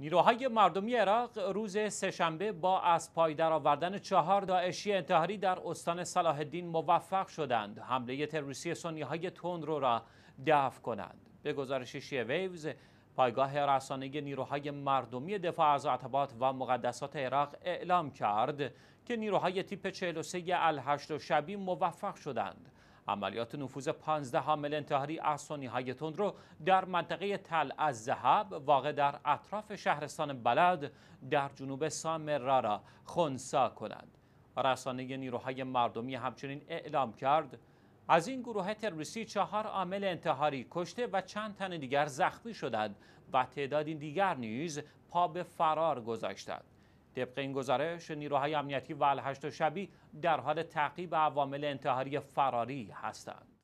نیروهای مردمی عراق روز سهشنبه با از پای درآوردن چهار داعشی انتحاری در استان صلاح الدین موفق شدند حمله تروریستی سنی های را دفع کنند به گزارش شیعه ویوز پایگاه رسانه نیروهای مردمی دفاع از عتبات و مقدسات عراق اعلام کرد که نیروهای تیپ 43 الهشت و شبی موفق شدند عملیات نفوذ 15 حامل انتحاری احسانی های رو در منطقه تل از زهب واقع در اطراف شهرستان بلد در جنوب را خونسا کنند رسانه نیروهای مردمی همچنین اعلام کرد از این گروه تروریستی چهار عامل انتحاری کشته و چند تن دیگر زخمی شدند و تعدادی دیگر نیز پا به فرار گذاشتند طبق این گزارش نیروهای امنیتی و الهشت شبی در حال تعقیب عوامل انتحاری فراری هستند